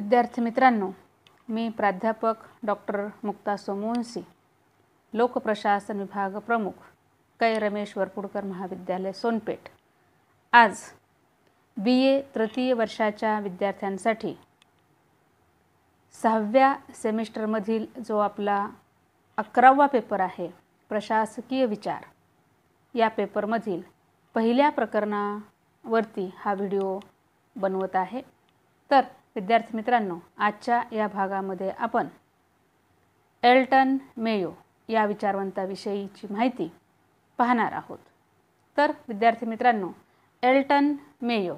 विद्यार्थी मित्रांनो मी प्राध्यापक डॉक्टर मुक्ता सोमवंशी लोकप्रशासन विभाग प्रमुख कै रमेश वरपुडकर महाविद्यालय सोनपेठ आज बी ए तृतीय वर्षाच्या विद्यार्थ्यांसाठी सहाव्या सेमिस्टरमधील जो आपला अकरावा पेपर आहे प्रशासकीय विचार या पेपरमधील पहिल्या प्रकरणावरती हा व्हिडिओ बनवत आहे तर विद्यार्थी मित्रांनो आजच्या या भागामध्ये आपण एल्टन मेयो या विचारवंताविषयीची माहिती पाहणार आहोत तर विद्यार्थी मित्रांनो एल्टन मेयो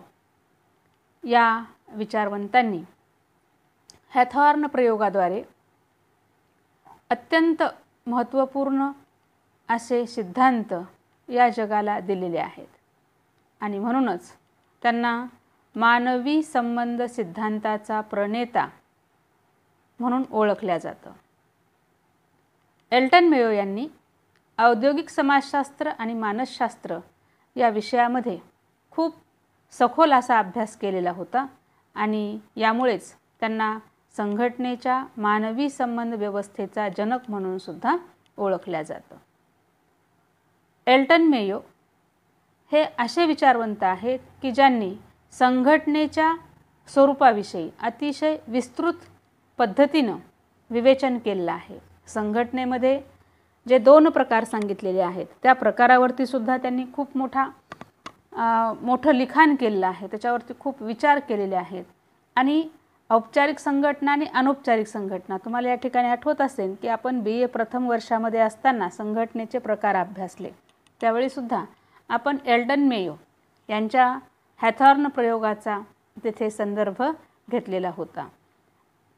या विचारवंतांनी हॅथॉर्न प्रयोगाद्वारे अत्यंत महत्त्वपूर्ण असे सिद्धांत या जगाला दिलेले आहेत आणि म्हणूनच त्यांना मानवी संबंध सिद्धांताचा प्रणेता म्हणून ओळखल्या जातं एल्टन मेयो यांनी औद्योगिक समाजशास्त्र आणि मानसशास्त्र या विषयामध्ये खूप सखोल असा अभ्यास केलेला होता आणि यामुळेच त्यांना संघटनेच्या मानवी संबंध व्यवस्थेचा जनक म्हणून सुद्धा ओळखल्या जातं एल्टन मेयो हे असे विचारवंत आहेत की ज्यांनी संघटनेच्या स्वरूपाविषयी अतिशय विस्तृत पद्धतीनं विवेचन केलेलं आहे संघटनेमध्ये जे दोन प्रकार सांगितलेले आहेत त्या प्रकारावरतीसुद्धा त्यांनी खूप मोठा मोठं लिखाण केलेलं आहे त्याच्यावरती खूप विचार केलेले आहेत आणि औपचारिक संघटना आणि अनौपचारिक संघटना तुम्हाला या ठिकाणी आठवत असेल की आपण बी ए प्रथम वर्षामध्ये असताना संघटनेचे प्रकार अभ्यासले त्यावेळीसुद्धा आपण एल्डन मेयो यांच्या हॅथॉर्न प्रयोगाचा तेथे संदर्भ घेतलेला होता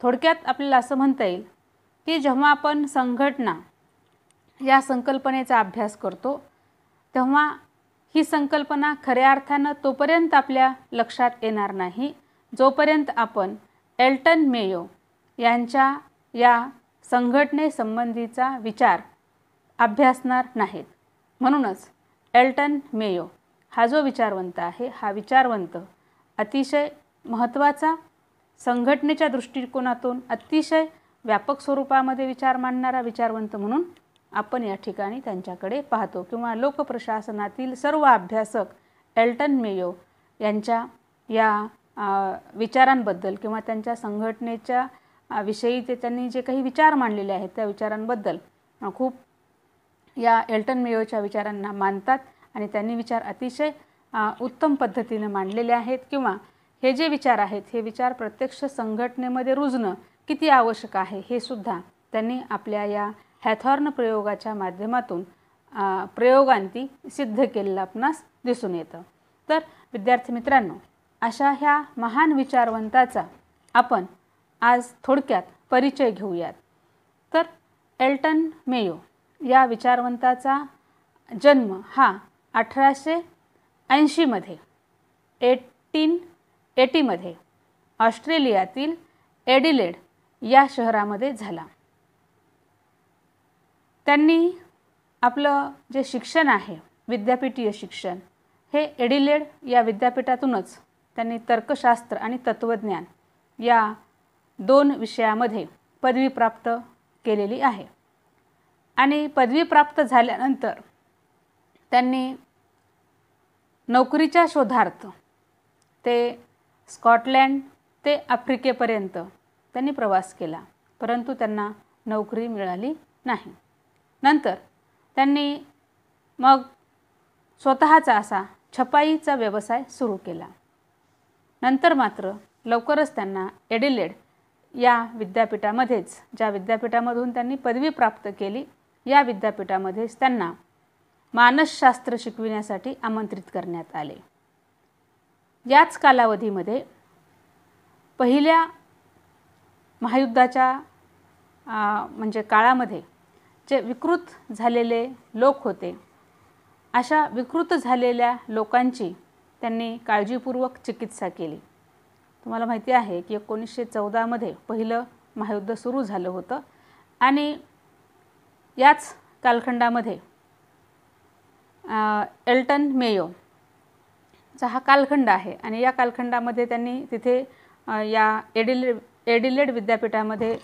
थोडक्यात आपल्याला असं म्हणता येईल की जेव्हा आपण संघटना या संकल्पनेचा अभ्यास करतो तेव्हा ही संकल्पना खऱ्या अर्थानं तोपर्यंत आपल्या लक्षात येणार नाही जोपर्यंत आपण एल्टन मेयो यांच्या या संघटनेसंबंधीचा विचार अभ्यासणार नाहीत म्हणूनच एल्टन मेयो हा जो विचारवंत आहे हा विचारवंत अतिशय महत्त्वाचा संघटनेच्या दृष्टिकोनातून अतिशय व्यापक स्वरूपामध्ये विचार मांडणारा विचारवंत म्हणून आपण या ठिकाणी त्यांच्याकडे पाहतो किंवा लोकप्रशासनातील सर्व अभ्यासक एल्टन मेयो यांच्या या विचारांबद्दल किंवा त्यांच्या संघटनेच्या विषयी ते त्यांनी जे काही विचार मांडलेले आहेत त्या विचारांबद्दल खूप या एल्टन मेयोच्या विचारांना मानतात आणि त्यांनी विचार अतिशय उत्तम पद्धतीनं मांडलेले आहेत किंवा हे जे विचार आहेत हे विचार प्रत्यक्ष संघटनेमध्ये रुजणं किती आवश्यक आहे हे सुद्धा त्यांनी आपल्या या हॅथॉर्न प्रयोगाच्या माध्यमातून प्रयोगांती सिद्ध केलेलं आपणास दिसून येतं तर विद्यार्थी मित्रांनो अशा ह्या महान विचारवंताचा आपण आज थोडक्यात परिचय घेऊयात तर एल्टन मेयो या विचारवंताचा जन्म हा अठराशे ऐंशीमध्ये एटीन एटीमध्ये ऑस्ट्रेलियातील एडिलेड या शहरामध्ये झाला त्यांनी आपलं जे शिक्षण आहे विद्यापीठीय शिक्षण हे एडिलेड या विद्यापीठातूनच त्यांनी तर्कशास्त्र आणि तत्त्वज्ञान या दोन विषयामध्ये पदवी प्राप्त केलेली आहे आणि पदवी प्राप्त झाल्यानंतर त्यांनी नोकरीच्या शोधार्थ ते स्कॉटलँड ते आफ्रिकेपर्यंत त्यांनी प्रवास केला परंतु त्यांना नोकरी मिळाली नाही नंतर त्यांनी मग स्वतःचा असा छपाईचा व्यवसाय सुरू केला नंतर मात्र लवकरच त्यांना एडिलेड या विद्यापीठामध्येच ज्या विद्यापीठामधून त्यांनी पदवी प्राप्त केली या विद्यापीठामध्येच त्यांना मानसशास्त्र शिकविण्यासाठी आमंत्रित करण्यात आले याच कालावधीमध्ये पहिल्या महायुद्धाच्या म्हणजे काळामध्ये जे विकृत झालेले लोक होते अशा विकृत झालेल्या लोकांची त्यांनी काळजीपूर्वक चिकित्सा केली तुम्हाला माहिती आहे की एकोणीसशे चौदामध्ये पहिलं महायुद्ध सुरू झालं होतं आणि याच कालखंडामध्ये एल्टन मेयो चा हा कालखंड आहे आणि या कालखंडामध्ये त्यांनी तिथे या एडिले एडिलेड विद्यापीठामध्ये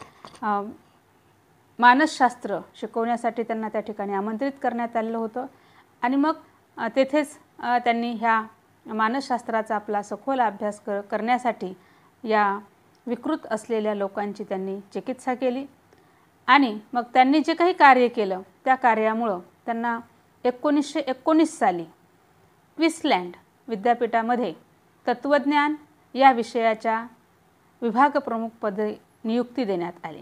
मानसशास्त्र शिकवण्यासाठी त्यांना त्या ठिकाणी आमंत्रित करण्यात आलेलं होतं आणि मग तेथेच त्यांनी ह्या मानसशास्त्राचा आपला सखोल अभ्यास कर करण्यासाठी या विकृत असलेल्या लोकांची त्यांनी चिकित्सा केली आणि मग त्यांनी जे काही कार्य केलं त्या कार्यामुळं त्यांना एकोणीसशे एकोणीस साली क्विसलँड विद्यापीठामध्ये तत्त्वज्ञान या विषयाच्या विभागप्रमुखपदी नियुक्ती देण्यात आली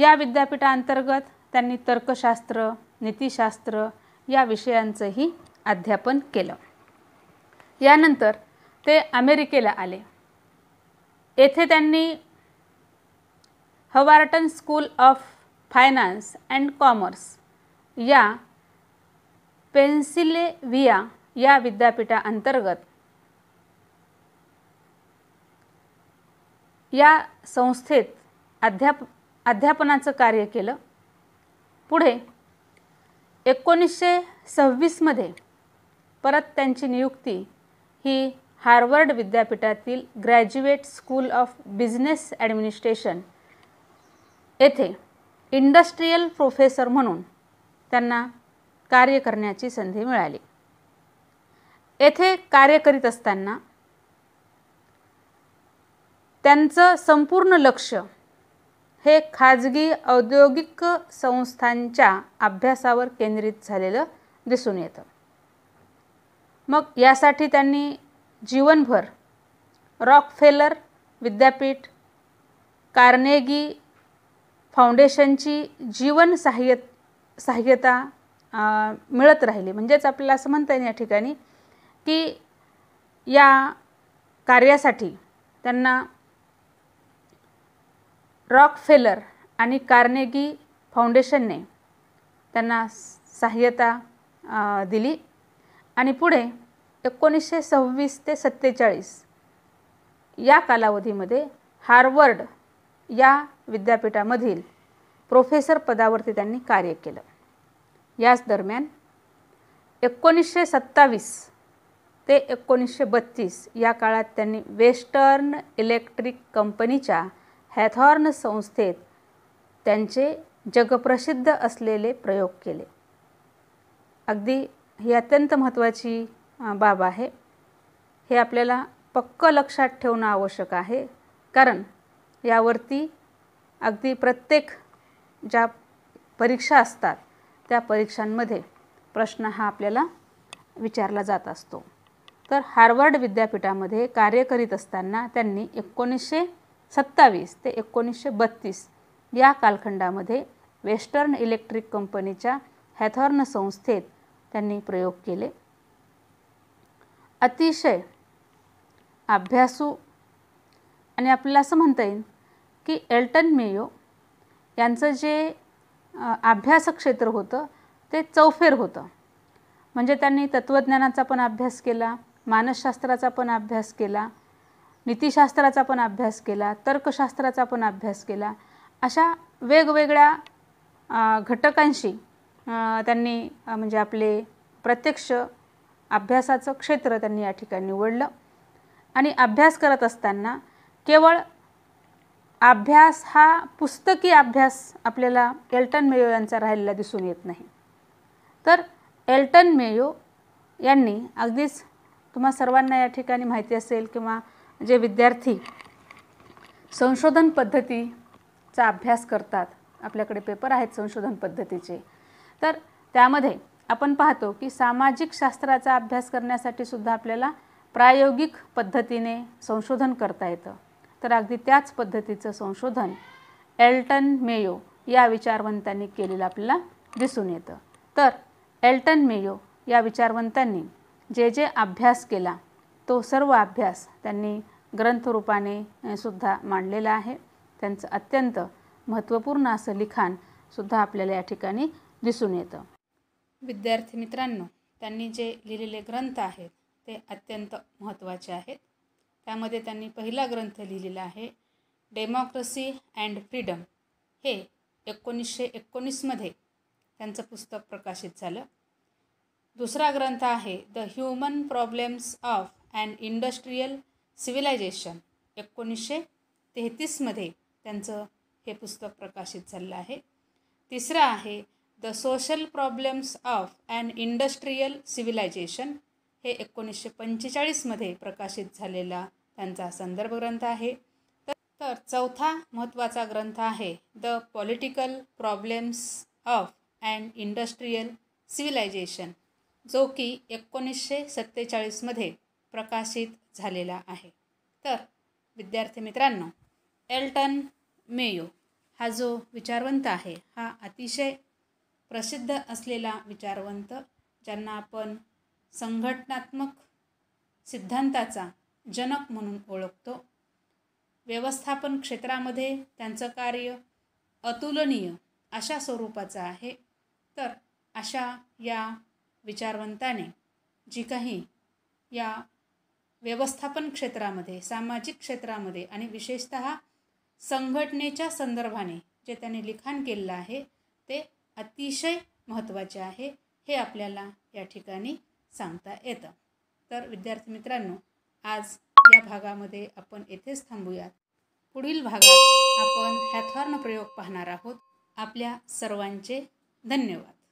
या विद्यापीठांतर्गत त्यांनी तर्कशास्त्र नीतिशास्त्र या विषयांचंही अध्यापन केलं यानंतर ते अमेरिकेला आले येथे त्यांनी Wharton school of finance and commerce या पेन्सिलेव्हिया या विद्यापीठाअंतर्गत या संस्थेत अध्याप अध्यापनाचं कार्य केलं पुढे एकोणीसशे सव्वीसमध्ये परत त्यांची नियुक्ती ही हार्वर्ड विद्यापीठातील graduate school of business administration येथे इंडस्ट्रीयल प्रोफेसर म्हणून त्यांना कार्य करण्याची संधी मिळाली येथे कार्य करीत असताना त्यांचं संपूर्ण लक्ष हे खाजगी औद्योगिक संस्थांच्या अभ्यासावर केंद्रित झालेलं दिसून येतं मग यासाठी त्यांनी जीवनभर रॉकफेलर विद्यापीठ कार्नेगी फाउंडेशनची जीवन सहाय्य सहाय्यता मिळत राहिली म्हणजेच आपल्याला असं म्हणता येईल या ठिकाणी की या कार्यासाठी त्यांना रॉक फेलर आणि कार्नेगी फाउंडेशनने त्यांना सहाय्यता दिली आणि पुढे एकोणीसशे सव्वीस ते सत्तेचाळीस या कालावधीमध्ये हार्वर्ड या विद्यापीठामधील प्रोफेसर पदावरती त्यांनी कार्य केलं याच दरम्यान एकोणीसशे सत्तावीस ते एकोणीसशे बत्तीस या काळात त्यांनी वेस्टर्न इलेक्ट्रिक कंपनीच्या हॅथॉर्न संस्थेत त्यांचे जगप्रसिद्ध असलेले प्रयोग केले अगदी ही अत्यंत महत्त्वाची बाब आहे हे आपल्याला पक्क लक्षात ठेवणं आवश्यक आहे कारण यावरती अगदी प्रत्येक ज्या परीक्षा असतात त्या परीक्षांमध्ये प्रश्न हा आपल्याला विचारला जात असतो तर हार्वर्ड विद्यापीठामध्ये कार्य करीत असताना त्यांनी एकोणीसशे सत्तावीस ते एकोणीसशे बत्तीस या कालखंडामध्ये वेस्टर्न इलेक्ट्रिक कंपनीच्या हॅथॉर्न संस्थेत त्यांनी प्रयोग केले अतिशय अभ्यासू आणि आपल्याला असं म्हणता येईल की एल्टन मेयो यांचं जे अभ्यास क्षेत्र होतं ते चौफेर होतं म्हणजे त्यांनी तत्त्वज्ञानाचा पण अभ्यास केला मानसशास्त्राचा पण अभ्यास केला नीतिशास्त्राचा पण अभ्यास केला तर्कशास्त्राचा पण अभ्यास केला अशा वेगवेगळ्या घटकांशी त्यांनी म्हणजे आपले प्रत्यक्ष अभ्यासाचं क्षेत्र त्यांनी या ठिकाणी निवडलं आणि अभ्यास करत असताना केवळ अभ्यास हा पुस्तकी अभ्यास आपल्याला एल्टन मेयो यांचा राहिलेला दिसून येत नाही तर एल्टन मेयो यांनी अगदीच तुम्हा सर्वांना या ठिकाणी माहिती असेल किंवा जे विद्यार्थी संशोधन पद्धतीचा अभ्यास करतात आपल्याकडे पेपर आहेत संशोधन पद्धतीचे तर त्यामध्ये आपण पाहतो की सामाजिक शास्त्राचा अभ्यास करण्यासाठी सुद्धा आपल्याला प्रायोगिक पद्धतीने संशोधन करता येतं तर अगदी त्याच पद्धतीचं संशोधन एल्टन मेयो या विचारवंतांनी केलेलं आपल्याला दिसून येतं तर एल्टन मेयो या विचारवंतांनी जे जे अभ्यास केला तो सर्व अभ्यास त्यांनी ग्रंथरूपाने सुद्धा मांडलेला आहे त्यांचं अत्यंत महत्त्वपूर्ण असं सुद्धा आपल्याला या ठिकाणी दिसून येतं विद्यार्थी मित्रांनो त्यांनी जे लिहिलेले ग्रंथ आहेत ते अत्यंत महत्त्वाचे आहेत त्यामध्ये त्यांनी पहिला ग्रंथ लिहिलेला आहे डेमोक्रेसी अँड फ्रीडम हे एकोणीसशे एकोणीसमध्ये त्यांचं पुस्तक प्रकाशित झालं दुसरा ग्रंथ आहे the human problems of and industrial civilisation एकोणीसशे तेहतीसमध्ये त्यांचं हे पुस्तक प्रकाशित झालं आहे तिसरं आहे the social problems of and industrial civilisation हे एकोणीसशे पंचेचाळीसमध्ये प्रकाशित झालेला त्यांचा संदर्भ ग्रंथ आहे तर चौथा महत्त्वाचा ग्रंथ आहे the political problems of and industrial civilisation जो की एकोणीसशे सत्तेचाळीसमध्ये प्रकाशित झालेला आहे तर विद्यार्थी मित्रांनो एल्टन मेयो हा जो विचारवंत आहे हा अतिशय प्रसिद्ध असलेला विचारवंत ज्यांना आपण संघटनात्मक सिद्धांताचा जनक म्हणून ओळखतो व्यवस्थापन क्षेत्रामध्ये त्यांचं कार्य अतुलनीय अशा स्वरूपाचं आहे तर अशा या विचारवंताने जी काही या व्यवस्थापन क्षेत्रामध्ये सामाजिक क्षेत्रामध्ये आणि विशेषत संघटनेच्या संदर्भाने जे त्यांनी लिखाण केलेलं आहे ते अतिशय महत्त्वाचे आहे हे आपल्याला या ठिकाणी सांगता येतं तर विद्यार्थी मित्रांनो आज या भागामध्ये आपण येथेच थांबूयात पुढील भागात आपण हॅथॉर्न प्रयोग पाहणार आहोत आपल्या सर्वांचे धन्यवाद